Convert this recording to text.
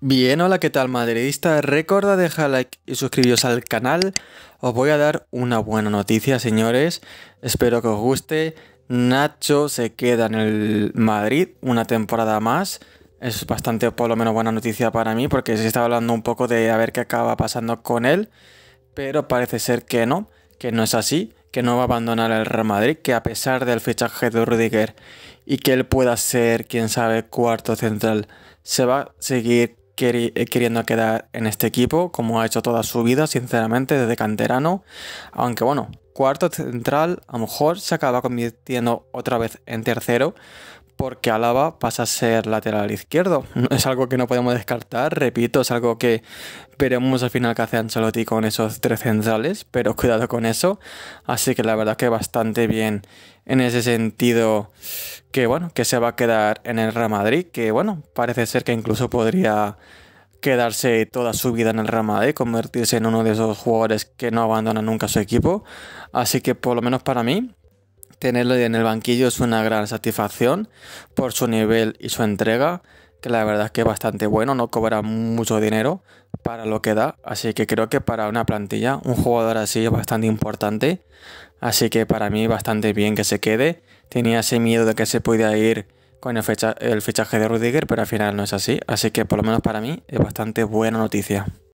Bien, hola, ¿qué tal madridista? Recuerda dejar like y suscribiros al canal. Os voy a dar una buena noticia, señores. Espero que os guste. Nacho se queda en el Madrid una temporada más. Es bastante, por lo menos, buena noticia para mí, porque se está hablando un poco de a ver qué acaba pasando con él. Pero parece ser que no, que no es así, que no va a abandonar el Real Madrid, que a pesar del fichaje de Rudiger y que él pueda ser, quién sabe, cuarto central, se va a seguir eh, queriendo quedar en este equipo, como ha hecho toda su vida, sinceramente, desde canterano. Aunque bueno, cuarto central a lo mejor se acaba convirtiendo otra vez en tercero, porque Álava pasa a ser lateral izquierdo. Es algo que no podemos descartar, repito, es algo que veremos al final que hace Ancelotti con esos tres centrales, pero cuidado con eso. Así que la verdad que bastante bien en ese sentido que bueno, que se va a quedar en el Real Madrid, que bueno, parece ser que incluso podría quedarse toda su vida en el Real Madrid, convertirse en uno de esos jugadores que no abandonan nunca su equipo. Así que por lo menos para mí Tenerlo en el banquillo es una gran satisfacción por su nivel y su entrega, que la verdad es que es bastante bueno, no cobra mucho dinero para lo que da, así que creo que para una plantilla un jugador así es bastante importante, así que para mí bastante bien que se quede. Tenía ese miedo de que se pudiera ir con el, el fichaje de Rudiger, pero al final no es así, así que por lo menos para mí es bastante buena noticia.